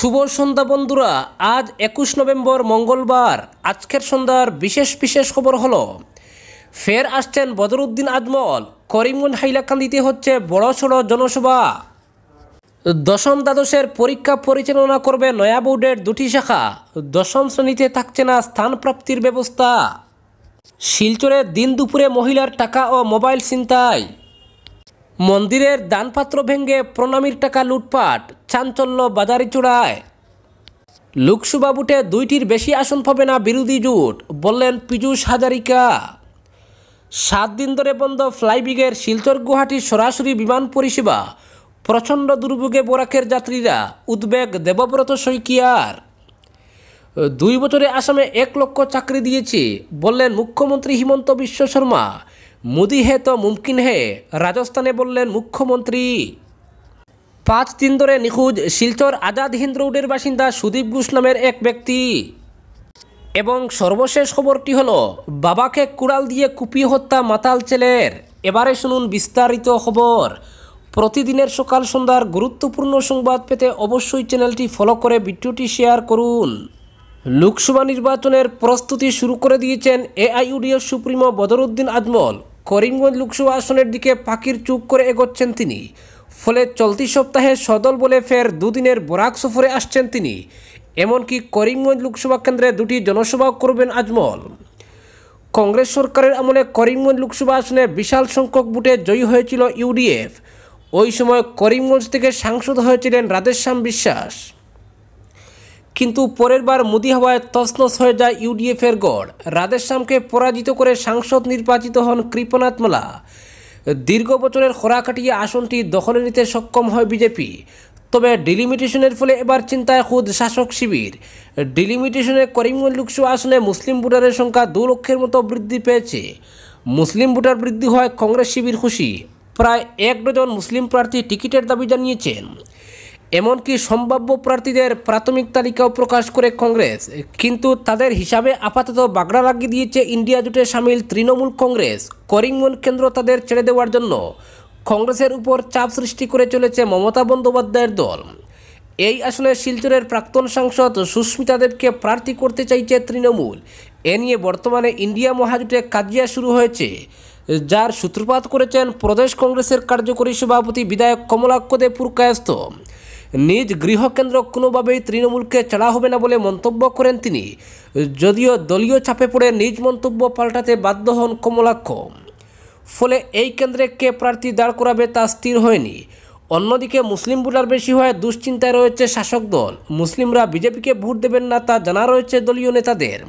শুভ সন্ধ্যা বন্ধুরা আজ একুশ নভেম্বর মঙ্গলবার আজকের সন্ধ্যার বিশেষ বিশেষ খবর হলো ফের আসছেন বদরুদ্দিন আজমল করিমগঞ্জ হাইলাকান্দিতে হচ্ছে বড় সড় জনসভা দশম দ্বাদশের পরীক্ষা পরিচালনা করবে নয়া বোর্ডের দুটি শাখা দশম শ্রেণীতে থাকছে না স্থান প্রাপ্তির ব্যবস্থা শিলচরে দিন দুপুরে মহিলার টাকা ও মোবাইল ছিনতাই মন্দিরের দানপাত্র ভেঙে প্রণামীর টাকা লুটপাট চাঞ্চল্য বাজারিচূড়ায় লোকসভা বুটে দুইটির বেশি আসন পাবে না বিরোধী জোট বললেন পীযূষ হাজারিকা সাত দিন ধরে বন্ধ ফ্লাইবিগের শিলচর গুয়াহাটি সরাসরি বিমান পরিষেবা প্রচণ্ড দুর্ভোগে বোরাকের যাত্রীরা উদ্বেগ দেবব্রত শইকিয়ার দুই বছরে আসামে এক লক্ষ চাকরি দিয়েছে বললেন মুখ্যমন্ত্রী হিমন্ত বিশ্ব শর্মা মোদি হে তো মুমকিন হে রাজস্থানে বললেন মুখ্যমন্ত্রী পাঁচ দিন ধরে নিখোঁজ শিলচর আজাদ হিন্দ রোডের বাসিন্দা সুদীপ ঘোষ নামের এক ব্যক্তি এবং সর্বশেষ খবরটি হলো বাবাকে কুড়াল দিয়ে কুপিয়ে হত্যা মাতাল ছেলের এবারে শুনুন বিস্তারিত খবর প্রতিদিনের সকাল সন্ধ্যার গুরুত্বপূর্ণ সংবাদ পেতে অবশ্যই চ্যানেলটি ফলো করে ভিডিওটি শেয়ার করুন লোকসভা নির্বাচনের প্রস্তুতি শুরু করে দিয়েছেন এআইউডিও সুপ্রিমো বদরুদ্দিন আজমল করিমগঞ্জ লোকসভা আসনের দিকে পাখির চুপ করে এগোচ্ছেন তিনি ফলে চলতি সপ্তাহে সদল বলে ফের দুদিনের বরাক সফরে আসছেন তিনি এমনকি করিমগঞ্জ লোকসভা কেন্দ্রে দুটি জনসভাও করবেন আজমল কংগ্রেস সরকারের আমলে করিমগঞ্জ লোকসভা আসনে বিশাল সংখ্যক ভোটে জয়ী হয়েছিল ইউডিএফ ওই সময় করিমগঞ্জ থেকে সাংসদ হয়েছিলেন রাধেশ্যাম বিশ্বাস কিন্তু পরের বার মোদি হওয়ায় তসনস হয়ে যায় ইউডিএফের গড় রাধেশ্যামকে পরাজিত করে সাংসদ নির্বাচিত হন কৃপনাথ মালা দীর্ঘ বছরের খোরাকাটিয়ে আসনটি দখলে নিতে সক্ষম হয় বিজেপি তবে ডিলিমিটেশনের ফলে এবার চিন্তায় খুদ শাসক শিবির ডিলিমিটেশনে করিমগঞ্জ লোকসভা আসনে মুসলিম ভোটারের সংখ্যা দু লক্ষের মতো বৃদ্ধি পেয়েছে মুসলিম ভোটার বৃদ্ধি হয় কংগ্রেস শিবির খুশি প্রায় এক ডজন মুসলিম প্রার্থী টিকিটের দাবি জানিয়েছেন এমনকি সম্ভাব্য প্রার্থীদের প্রাথমিক তালিকাও প্রকাশ করে কংগ্রেস কিন্তু তাদের হিসাবে আপাতত বাগড়া লাগিয়ে দিয়েছে ইন্ডিয়া জোটে সামিল তৃণমূল কংগ্রেস করিমগঞ্জ কেন্দ্র তাদের ছেড়ে দেওয়ার জন্য কংগ্রেসের উপর চাপ সৃষ্টি করে চলেছে মমতা বন্দ্যোপাধ্যায়ের দল এই আসনে শিলচরের প্রাক্তন সাংসদ সুস্মিতা দেবকে প্রার্থী করতে চাইছে তৃণমূল এ নিয়ে বর্তমানে ইন্ডিয়া মহাজোটে কাজিয়া শুরু হয়েছে যার সূত্রপাত করেছেন প্রদেশ কংগ্রেসের কার্যকরী সভাপতি বিধায়ক কমলাক্ষদে পুরকায়স্থ নিজ গৃহকেন্দ্র কোনোভাবেই তৃণমূলকে চড়া হবে না বলে মন্তব্য করেন তিনি যদিও দলীয় চাপে পড়ে নিজ মন্তব্য পাল্টাতে বাধ্য হন কমলাক্ষ ফলে এই কেন্দ্রে কে প্রার্থী দাঁড় করাবে তা স্থির হয়নি অন্যদিকে মুসলিম ভোটার বেশি হয় দুশ্চিন্তায় রয়েছে শাসক দল মুসলিমরা বিজেপিকে ভোট দেবেন না তা জানা রয়েছে দলীয় নেতাদের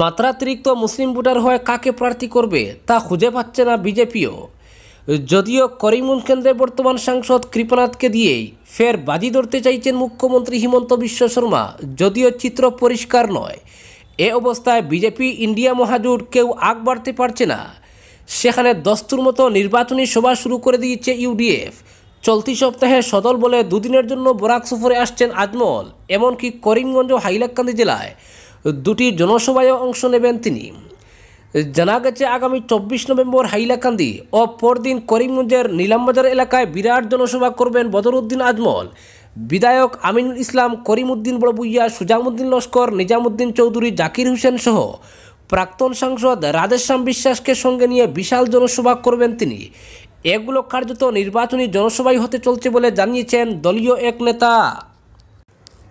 মাত্রাতিরিক্ত মুসলিম ভোটার হয় কাকে প্রার্থী করবে তা খুঁজে পাচ্ছে না বিজেপিও যদিও করিমুল কেন্দ্রের বর্তমান সাংসদ কৃপনাথকে দিয়েই ফের বাজি ধরতে চাইছেন মুখ্যমন্ত্রী হিমন্ত বিশ্ব শর্মা যদিও চিত্র পরিষ্কার নয় এ অবস্থায় বিজেপি ইন্ডিয়া মহাজোট কেউ আগ বাড়তে পারছে না সেখানে দস্তুর মতো নির্বাচনী সভা শুরু করে দিয়েছে ইউডিএফ চলতি সপ্তাহে সদল বলে দুদিনের জন্য বরাক সফরে আসছেন আজমল এমনকি করিমগঞ্জ হাইলাকান্দি জেলায় দুটি জনসভায় অংশ নেবেন তিনি জানা গেছে আগামী চব্বিশ নভেম্বর হাইলাকান্দি ও পরদিন করিমগঞ্জের নীলামবাজার এলাকায় বিরাট জনসভা করবেন বদরুদ্দিন আজমল বিধায়ক আমিনুল ইসলাম করিমউদ্দিন বড়বুইয়া সুজামুদ্দিন লস্কর নিজামুদ্দিন চৌধুরী জাকির হোসেন সহ প্রাক্তন সাংসদ রাধেশ্যাম বিশ্বাসকে সঙ্গে নিয়ে বিশাল জনসভা করবেন তিনি এগুলো কার্যত নির্বাচনী জনসভাই হতে চলছে বলে জানিয়েছেন দলীয় এক নেতা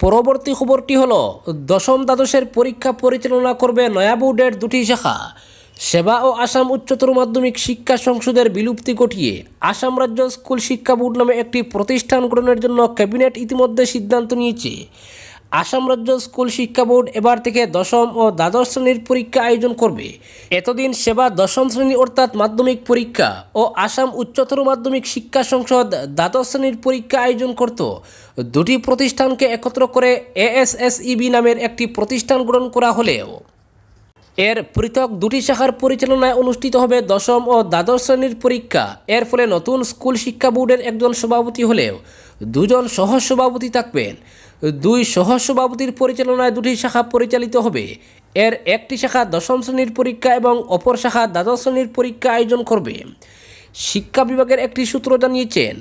পরবর্তী খবরটি হল দশম দ্বাদশের পরীক্ষা পরিচালনা করবে নয়া বোর্ডের দুটি শাখা সেবা ও আসাম উচ্চতর মাধ্যমিক শিক্ষা সংসদের বিলুপ্তি ঘটিয়ে আসাম রাজ্য স্কুল শিক্ষা বোর্ড নামে একটি প্রতিষ্ঠান গ্রহণের জন্য ক্যাবিনেট ইতিমধ্যে সিদ্ধান্ত নিয়েছে আসাম রাজ্য স্কুল শিক্ষা বোর্ড এবার থেকে দশম ও দ্বাদশ শ্রেণীর পরীক্ষা আয়োজন করবে এতদিন সেবা দশম শ্রেণী অর্থাৎ মাধ্যমিক পরীক্ষা ও আসাম উচ্চতর মাধ্যমিক শিক্ষা সংসদ দ্বাদশ শ্রেণীর পরীক্ষা আয়োজন করত দুটি প্রতিষ্ঠানকে একত্র করে এএসএসইবি নামের একটি প্রতিষ্ঠান গ্রহণ করা হলেও এর পৃথক দুটি শাখার পরিচালনায় অনুষ্ঠিত হবে দশম ও দ্বাদশ শ্রেণীর পরীক্ষা এর ফলে নতুন স্কুল শিক্ষা বোর্ডের একজন সভাপতি হলেও দুজন সহসভাপতি থাকবেন দুই সহসভাপতির পরিচালনায় দুটি শাখা পরিচালিত হবে এর একটি শাখা দশম শ্রেণীর পরীক্ষা এবং অপর শাখা দ্বাদশ শ্রেণীর পরীক্ষা আয়োজন করবে শিক্ষা বিভাগের একটি সূত্র জানিয়েছেন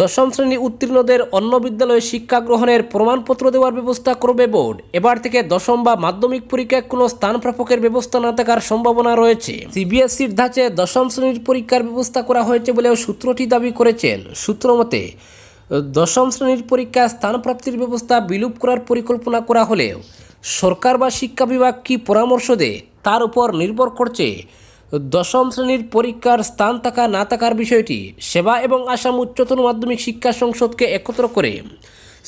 দশম শ্রেণী উত্তীর্ণদের অন্য বিদ্যালয়ে শিক্ষা গ্রহণের প্রমাণপত্র দেওয়ার ব্যবস্থা করবে বোর্ড এবার থেকে দশম বা মাধ্যমিক পরীক্ষায় কোনো স্থান প্রাপকের ব্যবস্থা না থাকার সম্ভাবনা রয়েছে সিবিএসসির ধাঁচে দশম শ্রেণীর পরীক্ষার ব্যবস্থা করা হয়েছে বলেও সূত্রটি দাবি করেছেন সূত্র মতে দশম শ্রেণীর পরীক্ষায় স্থান প্রাপ্তির ব্যবস্থা বিলুপ করার পরিকল্পনা করা হলেও সরকার বা শিক্ষা বিভাগ কি পরামর্শ দেয় তার উপর নির্ভর করছে দশম শ্রেণীর পরীক্ষার স্থান থাকা না থাকার বিষয়টি সেবা এবং আসাম উচ্চতর মাধ্যমিক শিক্ষা সংসদকে একত্র করে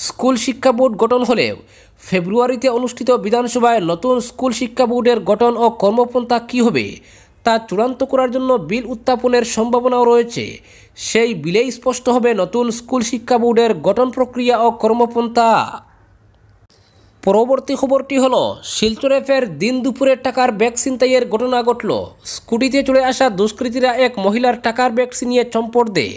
স্কুল শিক্ষা বোর্ড গঠন হলে ফেব্রুয়ারিতে অনুষ্ঠিত বিধানসভায় নতুন স্কুল শিক্ষা বোর্ডের গঠন ও কর্মপন্থা কী হবে তা চূড়ান্ত করার জন্য বিল উত্থাপনের সম্ভাবনাও রয়েছে সেই বিলেই স্পষ্ট হবে নতুন স্কুল শিক্ষা বোর্ডের গঠন প্রক্রিয়া ও কর্মপন্থা পরবর্তী খবরটি হলো শিলচরে ফের দিন দুপুরের টাকার ব্যাগ ছিনতাইয়ের ঘটনা ঘটল স্কুটিতে চড়ে আসা দুষ্কৃতীরা এক মহিলার টাকার ব্যাগ ছিনিয়ে চম্পট দেয়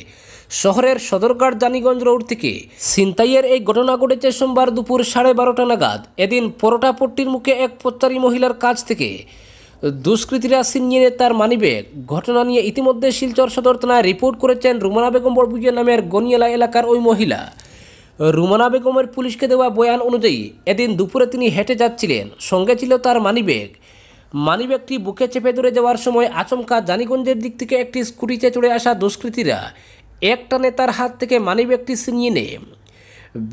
শহরের সদরঘাট জানিগঞ্জ রোড থেকে ছিনতাইয়ের এই ঘটনা ঘটেছে সোমবার দুপুর সাড়ে বারোটা নাগাদ এদিন পরোটাপট্টির মুখে এক পত্তারি মহিলার কাছ থেকে দুষ্কৃতীরা ছিনিয়ে নিয়ে তার মানিবে ঘটনা নিয়ে ইতিমধ্যে শিলচর সদর থানায় রিপোর্ট করেছেন রুমানা বেগম বড়বুজিয়া নামের গনিয়ালা এলাকার ওই মহিলা রুমানা বেগমের পুলিশকে দেওয়া বয়ান অনুযায়ী এদিন দুপুরে তিনি হেঁটে যাচ্ছিলেন সঙ্গে ছিল তার মানিব্যাগ মানিব্যাগটি বুকে চেপে ধরে যাওয়ার সময় আচমকা জানিগঞ্জের দিক থেকে একটি স্কুটিতে চড়ে আসা দুষ্কৃতীরা একটা নেতার তার হাত থেকে মানিব্যাগটি ছিনিয়ে নেয়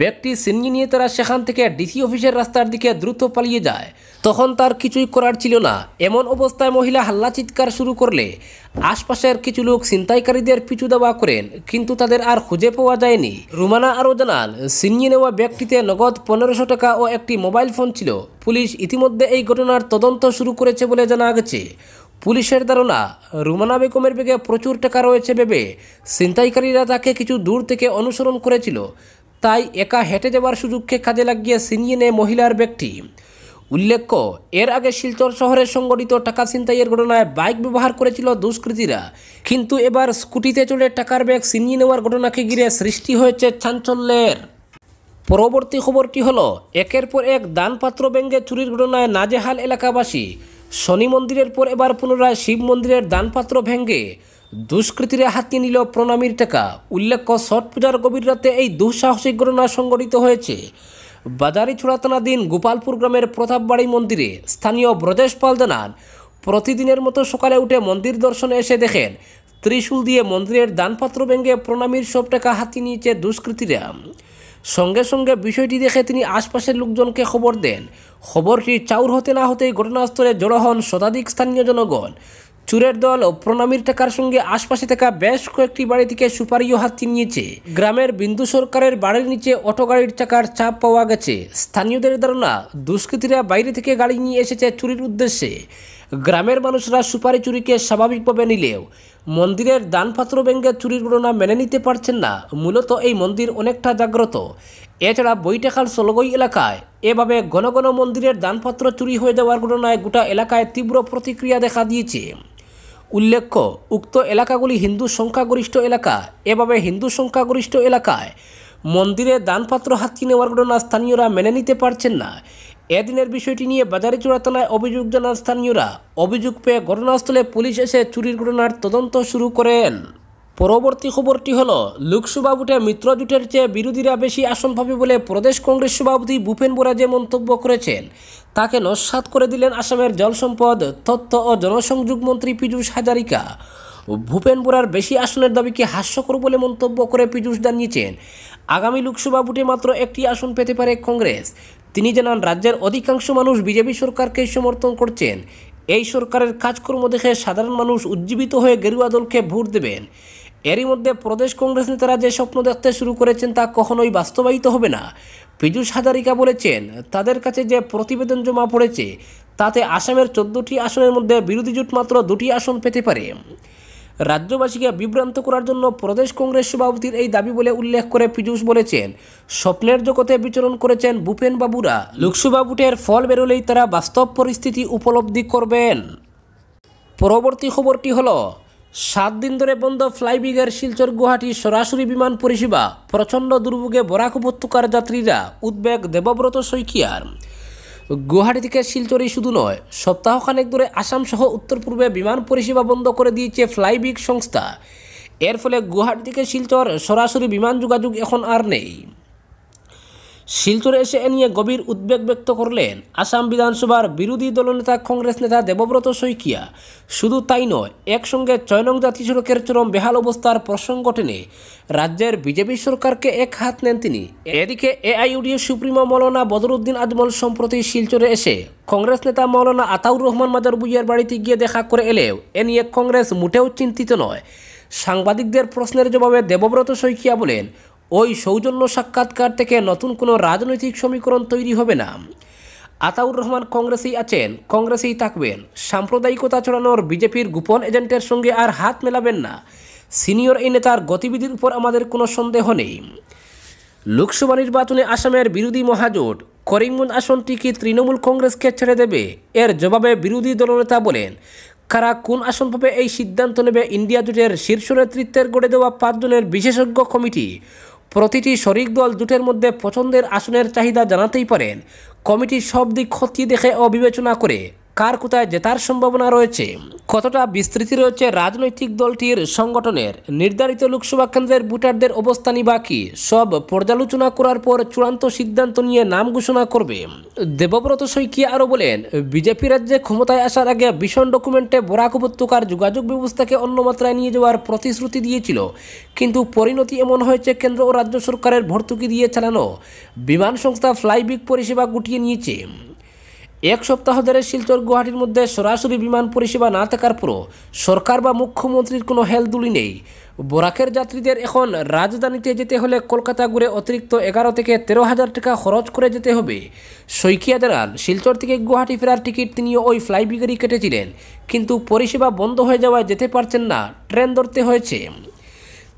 ব্যক্তি সিনগি নিয়ে তারা সেখান থেকে ডিসি অফিসের রাস্তার দিকে দ্রুত পালিয়ে যায় তখন তার কিছুই করার ছিল না এমন অবস্থায় মহিলা হাল্লা চিৎকার শুরু করলে আশপাশের কিছু লোক ছিনতাইকারীদের পিছু দেওয়া করেন কিন্তু তাদের আর খুঁজে পাওয়া যায়নি রুমানা আরও জানান ছিনিয়ে নেওয়া ব্যক্তিতে নগদ পনেরোশো টাকা ও একটি মোবাইল ফোন ছিল পুলিশ ইতিমধ্যে এই ঘটনার তদন্ত শুরু করেছে বলে জানা গেছে পুলিশের ধারণা রুমানা বেগমের বেগে প্রচুর টাকা রয়েছে ভেবে ছিনতাইকারীরা তাকে কিছু দূর থেকে অনুসরণ করেছিল তাই একা হেঁটে যাওয়ার সুযোগকে কাজে লাগিয়ে ছিনিয়ে নেয় মহিলার ব্যক্তি উল্লেখ্য এর আগে শিলচর শহরে সংগঠিত টাকা ছিনতাইয়ের ঘটনায় বাইক ব্যবহার করেছিল দুষ্কৃতীরা কিন্তু এবার স্কুটিতে চড়ে টাকার ব্যাগ ছিনিয়ে নেওয়ার ঘটনাকে ঘিরে সৃষ্টি হয়েছে চাঞ্চল্যের পরবর্তী খবরটি হল একের পর এক দানপাত্র ব্যাঙ্গে চুরির ঘটনায় নাজেহাল এলাকাবাসী শনি মন্দিরের পর এবার পুনরায় শিব মন্দিরের দানপাত্র ভেঙ্গে দুষ্কৃতীরা হাতিয়ে নিল প্রণামীর টাকা উল্লেখ্য ছট পূজার গভীর রাতে এই দুঃসাহসিক ঘটনা সংঘটিত হয়েছে বাজারি দিন গোপালপুর গ্রামের প্রতাপবাড়ি মন্দিরে স্থানীয় ব্রজেশ পাল জানান প্রতিদিনের মতো সকালে উঠে মন্দির দর্শনে এসে দেখেন ত্রিশূল দিয়ে মন্দিরের দানপাত্র ভেঙে প্রণামীর সব টাকা হাতিয়ে নিয়েছে দুষ্কৃতীরা সঙ্গে সঙ্গে বিষয়টি দেখে তিনি আশপাশের লোকজনকে খবর দেন খবরটি চাউর হতে না হতেই ঘটনাস্থলে জড়ো হন শতাধিক স্থানীয় জনগণ চুরের দল ও প্রণামীর টাকার সঙ্গে আশপাশে থাকা বেশ কয়েকটি বাড়ি থেকে সুপারিও হাতি নিয়েছে গ্রামের বিন্দু সরকারের বাড়ির নিচে অটো গাড়ির টাকার চাপ পাওয়া গেছে স্থানীয়দের ধারণা দুষ্কৃতীরা বাইরে থেকে গাড়ি নিয়ে এসেছে চুরির উদ্দেশ্যে গ্রামের মানুষরা সুপারি চুরিকে স্বাভাবিকভাবে নিলেও মন্দিরের দানপাত্র ব্যাঙ্গে চুরির ঘটনা মেনে নিতে পারছেন না মূলত এই মন্দির অনেকটা জাগ্রত এছাড়া বৈটাখাল সলগই এলাকায় এভাবে ঘন ঘন মন্দিরের দানপাত্র চুরি হয়ে যাওয়ার ঘটনায় গোটা এলাকায় তীব্র প্রতিক্রিয়া দেখা দিয়েছে উল্লেখ্য উক্ত এলাকাগুলি হিন্দু সংখ্যাগরিষ্ঠ এলাকা এভাবে হিন্দু সংখ্যাগরিষ্ঠ এলাকায় মন্দিরে দানপাত্র হাতিয়ে নেওয়ার ঘটনা স্থানীয়রা মেনে নিতে পারছেন না এদিনের বিষয়টি নিয়ে বাজারে চোরা অভিযোগ জানান স্থানীয়রা অভিযোগ পেয়ে ঘটনাস্থলে পুলিশ এসে চুরির ঘটনার তদন্ত শুরু করেন পরবর্তী খবরটি হল লোকসভা ভোটে মিত্র জোটের চেয়ে বিরোধীরা বেশি আসন পাবে বলে প্রদেশ কংগ্রেস সভাপতি ভূপেন বোরা যে মন্তব্য করেছেন তাকে নস্বাত করে দিলেন আসামের জলসম্পদ তথ্য ও জনসংযোগ মন্ত্রী পীযূষ হাজারিকা ভূপেন বোরার বেশি আসনের দাবিকে হাস্যকর বলে মন্তব্য করে পীযূষ জানিয়েছেন আগামী লোকসভা ভোটে মাত্র একটি আসন পেতে পারে কংগ্রেস তিনি জানান রাজ্যের অধিকাংশ মানুষ বিজেপি সরকারকে সমর্থন করছেন এই সরকারের কাজকর্ম দেখে সাধারণ মানুষ উজ্জীবিত হয়ে গেরুয়া দলকে ভোট দেবেন এরই মধ্যে প্রদেশ কংগ্রেস নেতারা যে স্বপ্ন দেখতে শুরু করেছেন তা কখনোই বাস্তবায়িত হবে না পীযুষ হাজারিকা বলেছেন তাদের কাছে যে প্রতিবেদন জমা পড়েছে তাতে আসামের চোদ্দোটি আসনের মধ্যে বিরোধী জোট মাত্র দুটি আসন পেতে পারে রাজ্যবাসীকে বিভ্রান্ত করার জন্য প্রদেশ কংগ্রেস সভাপতির এই দাবি বলে উল্লেখ করে পীযুষ বলেছেন স্বপ্নের জগতে বিচরণ করেছেন ভূপেন বাবুরা লোকসভা ভোটের ফল বেরোলেই তারা বাস্তব পরিস্থিতি উপলব্ধি করবেন পরবর্তী খবরটি হলো সাত দিন ধরে বন্ধ ফ্লাইবিগের শিলচর গুয়াহাটি সরাসরি বিমান পরিষেবা প্রচণ্ড দুর্ভোগে বরাক উপত্যকার যাত্রীরা উদ্বেগ দেবব্রত শইকিয়ার গুয়াহাটি থেকে শিলচরই শুধু নয় সপ্তাহখানেক ধরে আসামসহ উত্তর পূর্বে বিমান পরিষেবা বন্ধ করে দিয়েছে ফ্লাইবিগ সংস্থা এর ফলে গুয়াহাটি থেকে শিলচর সরাসরি বিমান যোগাযোগ এখন আর নেই শিলচরে এসে এ নিয়ে গভীর উদ্বেগ ব্যক্ত করলেন আসাম বিধানসভার বিরোধী দলনেতা কংগ্রেস নেতা দেবব্রত শইকিয়া শুধু তাই নয় একসঙ্গে চয়নং জাতি সড়কের চরম বেহাল অবস্থার প্রসঙ্গ টেনে রাজ্যের বিজেপি সরকারকে এক হাত নেন তিনি এদিকে এআইইউডিএ সুপ্রিমো মৌলানা বদরুদ্দিন আজমল সম্প্রতি শিলচরে এসে কংগ্রেস নেতা মৌলানা আতাউর রহমান মাদার বুইয়ার বাড়িতে গিয়ে দেখা করে এলেও এ নিয়ে কংগ্রেস মোটেও চিন্তিত নয় সাংবাদিকদের প্রশ্নের জবাবে দেবব্রত শইকিয়া বলেন ওই সৌজন্য সাক্ষাৎকার থেকে নতুন কোনো রাজনৈতিক সমীকরণ তৈরি হবে না আতাউর রহমান কংগ্রেসেই আছেন কংগ্রেসেই থাকবেন সাম্প্রদায়িকতা ছড়ানোর বিজেপির গোপন এজেন্টের সঙ্গে আর হাত মেলাবেন না সিনিয়র এই নেতার গতিবিধির উপর আমাদের কোনো সন্দেহ নেই লোকসভা নির্বাচনে আসামের বিরোধী মহাজোট করিমগঞ্জ আসনটি কি তৃণমূল কংগ্রেসকে ছেড়ে দেবে এর জবাবে বিরোধী দলনেতা বলেন কারা কোন আসন পাবে এই সিদ্ধান্ত নেবে ইন্ডিয়া জোটের শীর্ষ নেতৃত্বের গড়ে দেওয়া পাঁচজনের বিশেষজ্ঞ কমিটি প্রতিটি শরিক দল জুটের মধ্যে পছন্দের আসনের চাহিদা জানাতেই পারেন কমিটি সব দিক খতিয়ে দেখে অবিবেচনা করে কার কোথায় জেতার সম্ভাবনা রয়েছে কতটা বিস্তৃতি রয়েছে রাজনৈতিক দলটির সংগঠনের নির্ধারিত লোকসভা কেন্দ্রের ভোটারদের অবস্থানই বাকি সব পর্যালোচনা করার পর চূড়ান্ত সিদ্ধান্ত নিয়ে নাম ঘোষণা করবে দেবব্রত শইকিয়া আরও বলেন বিজেপি রাজ্যে ক্ষমতায় আসার আগে ভীষণ ডকুমেন্টে বরাক উপত্যকার যোগাযোগ ব্যবস্থাকে অন্য মাত্রায় নিয়ে যাওয়ার প্রতিশ্রুতি দিয়েছিল কিন্তু পরিণতি এমন হয়েছে কেন্দ্র ও রাজ্য সরকারের ভর্তুকি দিয়ে চালানো বিমান সংস্থা ফ্লাইবিক পরিষেবা গুটিয়ে নিয়েছে এক সপ্তাহ ধরে শিলচর গুয়াহাটির মধ্যে সরাসরি বিমান পরিষেবা না থাকার পরও সরকার বা মুখ্যমন্ত্রীর কোনো হেলদুলি নেই বোরাকের যাত্রীদের এখন রাজধানীতে যেতে হলে কলকাতা ঘুরে অতিরিক্ত এগারো থেকে তেরো হাজার টাকা খরচ করে যেতে হবে শৈকিয়া জানান শিলচর থেকে গুয়াহাটি ফেরার টিকিট তিনি ওই ফ্লাই কেটেছিলেন কিন্তু পরিষেবা বন্ধ হয়ে যাওয়ায় যেতে পারছেন না ট্রেন ধরতে হয়েছে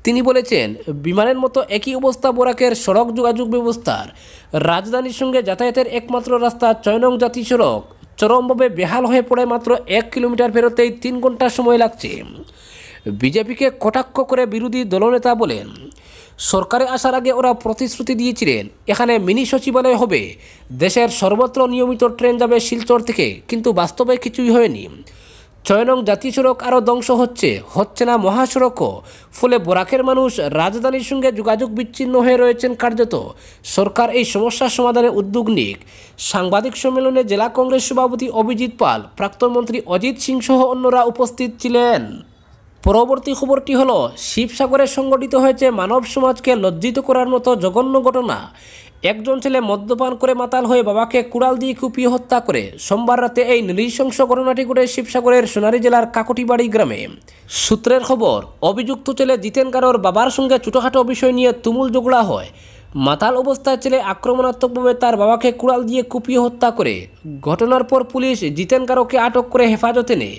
তিনি বলেছেন বিমানের মতো একই অবস্থা বোরাকের সড়ক যোগাযোগ ব্যবস্থার রাজধানীর সঙ্গে যাতায়াতের একমাত্র রাস্তা চয়নং জাতি সড়ক চরমভাবে বেহাল হয়ে পড়ে মাত্র এক কিলোমিটার ফেরতেই তিন ঘন্টা সময় লাগছে বিজেপিকে কটাক্ষ করে বিরোধী দলনেতা বলেন সরকারে আসার আগে ওরা প্রতিশ্রুতি দিয়েছিলেন এখানে মিনি সচিবালয় হবে দেশের সর্বত্র নিয়মিত ট্রেন যাবে শিলচর থেকে কিন্তু বাস্তবে কিছুই হয়নি চয়নং জাতীয় সড়ক আরও ধ্বংস হচ্ছে হচ্ছে না মহাসড়কও ফলে বোরাকের মানুষ রাজধানীর সঙ্গে যোগাযোগ বিচ্ছিন্ন হয়ে রয়েছেন কার্যত সরকার এই সমস্যার সমাধানে উদ্যোগ নিক সাংবাদিক সম্মেলনে জেলা কংগ্রেস সভাপতি অভিজিৎ পাল প্রাক্তন মন্ত্রী অজিত সিং সহ অন্যরা উপস্থিত ছিলেন পরবর্তী খবরটি হলো শিবসাগরে সংগঠিত হয়েছে মানব সমাজকে লজ্জিত করার মতো জঘন্য ঘটনা একজন ছেলে মদ্যপান করে মাতাল হয়ে বাবাকে কুড়াল দিয়ে কুপিয়ে হত্যা করে সোমবার রাতে এই নৃশংস ঘটনাটি ঘটে শিবসাগরের সোনারি জেলার কাকটিবাড়ি গ্রামে সূত্রের খবর অভিযুক্ত ছেলে জিতেন কারোর বাবার সঙ্গে ছোটোখাটো বিষয় নিয়ে তুমুল জোগড়া হয় মাতাল অবস্থায় ছেলে আক্রমণাত্মকভাবে তার বাবাকে কুড়াল দিয়ে কুপিয়ে হত্যা করে ঘটনার পর পুলিশ জিতেন কারোকে আটক করে হেফাজতে নেয়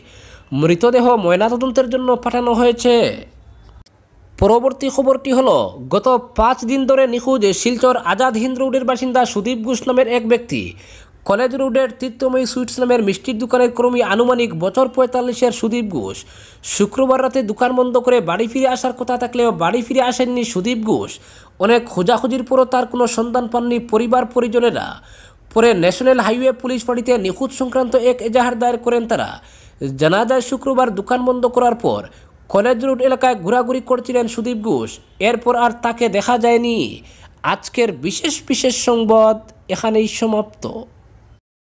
মৃতদেহ ময়নাতদন্তের জন্য পাঠানো হয়েছে পরবর্তী খবরটি হলো গত পাঁচ দিন ধরে নিখোঁজ শিলচর আজাদ হিন্দ রোডের বাসিন্দা সুদীপ ঘোষ নামের এক ব্যক্তি কলেজ রোডের তীর্থময়ী সুইটস নামের মিষ্টির দোকানের কর্মী আনুমানিক বছর পঁয়তাল্লিশের সুদীপ ঘোষ শুক্রবার রাতে দোকান বন্ধ করে বাড়ি ফিরে আসার কথা থাকলেও বাড়ি ফিরে আসেননি সুদীপ ঘোষ অনেক খোঁজাখুঁজির পরও তার কোনো সন্ধান পাননি পরিবার পরিজনেরা পরে ন্যাশনাল হাইওয়ে পুলিশ বাড়িতে নিখোঁজ সংক্রান্ত এক এজাহার দায়ের করেন তারা জানা যায় শুক্রবার দোকান বন্ধ করার পর কলেজ রোড এলাকায় ঘোরাঘুরি করছিলেন সুদীপ ঘোষ এরপর আর তাকে দেখা যায়নি আজকের বিশেষ বিশেষ সংবাদ এখানেই সমাপ্ত